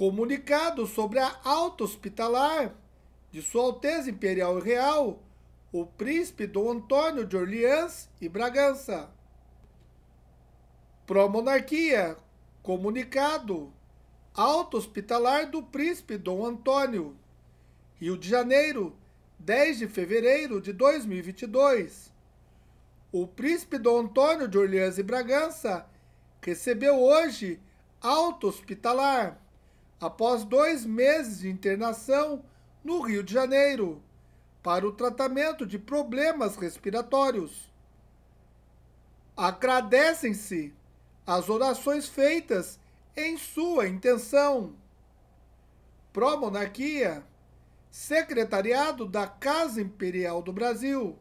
comunicado sobre a alta hospitalar de Sua Alteza Imperial e Real, o príncipe Dom Antônio de Orleans e Bragança. Pró-monarquia, comunicado alto hospitalar do príncipe Dom Antônio, Rio de Janeiro, 10 de fevereiro de 2022. O príncipe Dom Antônio de Orleans e Bragança recebeu hoje alto hospitalar após dois meses de internação no Rio de Janeiro, para o tratamento de problemas respiratórios. Agradecem-se as orações feitas em sua intenção. Pró-Monarquia, Secretariado da Casa Imperial do Brasil.